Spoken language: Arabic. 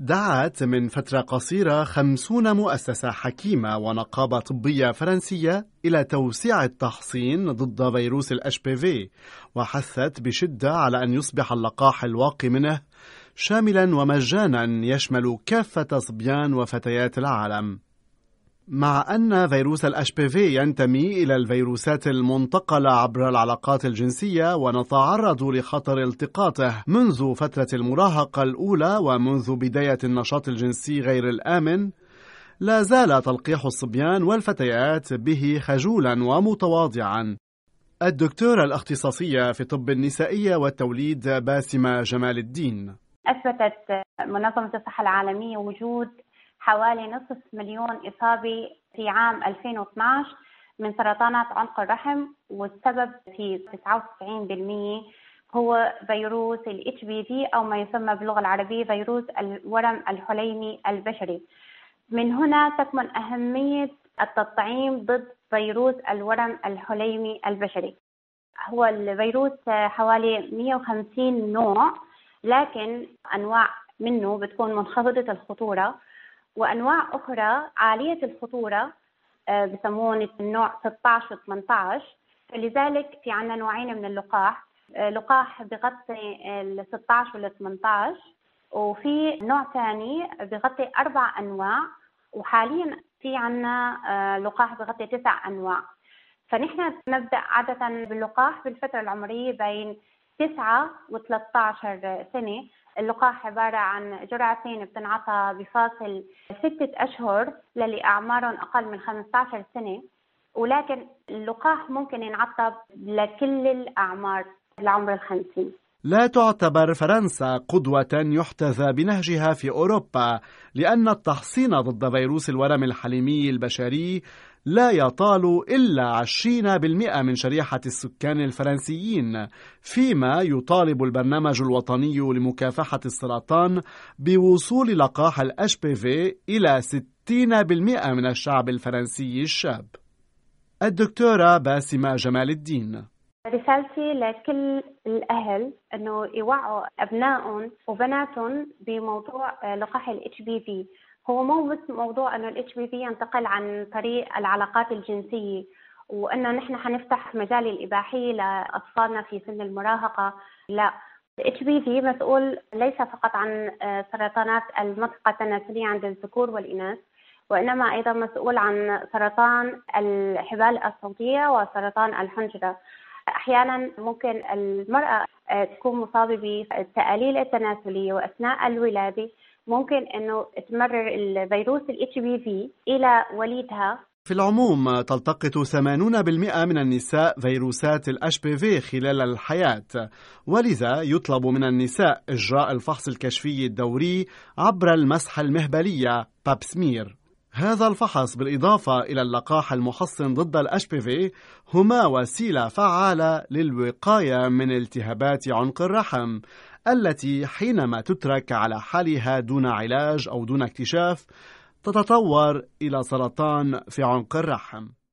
دعت من فترة قصيرة خمسون مؤسسة حكيمة ونقابة طبية فرنسية إلى توسيع التحصين ضد فيروس الأش بي وحثت بشدة على أن يصبح اللقاح الواقي منه شاملا ومجانا يشمل كافة صبيان وفتيات العالم مع أن فيروس بي HPV ينتمي إلى الفيروسات المنتقلة عبر العلاقات الجنسية ونتعرض لخطر التقاطه منذ فترة المراهقة الأولى ومنذ بداية النشاط الجنسي غير الآمن، لا زال تلقيح الصبيان والفتيات به خجولا ومتواضعا. الدكتورة الاختصاصية في طب النسائية والتوليد باسمة جمال الدين أثبتت منظمة الصحة العالمية وجود حوالي نصف مليون إصابة في عام 2012 من سرطانات عنق الرحم والسبب في 99% هو فيروس ال HPV أو ما يسمى باللغة العربية فيروس الورم الحليمي البشري من هنا تكمن أهمية التطعيم ضد فيروس الورم الحليمي البشري هو الفيروس حوالي 150 نوع لكن أنواع منه بتكون منخفضة الخطورة وانواع اخرى عاليه الخطوره آه، بسمون النوع 16 و 18 فلذلك في عندنا نوعين من اللقاح آه، لقاح بغطي ال 16 وال 18 وفي نوع ثاني بغطي اربع انواع وحاليا في عندنا آه، لقاح بغطي تسع انواع فنحن نبدا عاده باللقاح بالفتره العمريه بين 9 و13 سنة اللقاح عبارة عن جرعتين بتنعطى بفاصل ستة أشهر للي أعمارهم أقل من 15 سنة ولكن اللقاح ممكن ينعطى لكل الأعمار العمر الخمسين لا تعتبر فرنسا قدوة يحتذى بنهجها في أوروبا لأن التحصين ضد فيروس الورم الحليمي البشري لا يطال إلا 20% من شريحة السكان الفرنسيين فيما يطالب البرنامج الوطني لمكافحة السرطان بوصول لقاح بي في إلى 60% من الشعب الفرنسي الشاب الدكتورة باسمة جمال الدين رسالتي لكل الاهل انه يوعوا ابنائهم وبناتهم بموضوع آه، لقاح الاتش بي في هو مو بس موضوع انه الاتش بي في ينتقل عن طريق العلاقات الجنسيه وانه نحن حنفتح مجال الاباحيه لاطفالنا في سن المراهقه لا الاتش بي في مسؤول ليس فقط عن آه، سرطانات المنطقه التناسليه عند الذكور والاناث وانما ايضا مسؤول عن سرطان الحبال الصوتيه وسرطان الحنجره احيانا ممكن المراه آه، تكون مصابه بالتآليل التناسليه واثناء الولاده ممكن انه تمرر الفيروس الاتش بي في الى وليدها في العموم تلتقط 80% من النساء فيروسات الاتش بي في خلال الحياة ولذا يطلب من النساء إجراء الفحص الكشفي الدوري عبر المسحة المهبلية بابسمير هذا الفحص بالإضافة إلى اللقاح المحصن ضد بي HPV هما وسيلة فعالة للوقاية من التهابات عنق الرحم التي حينما تترك على حالها دون علاج أو دون اكتشاف تتطور إلى سرطان في عنق الرحم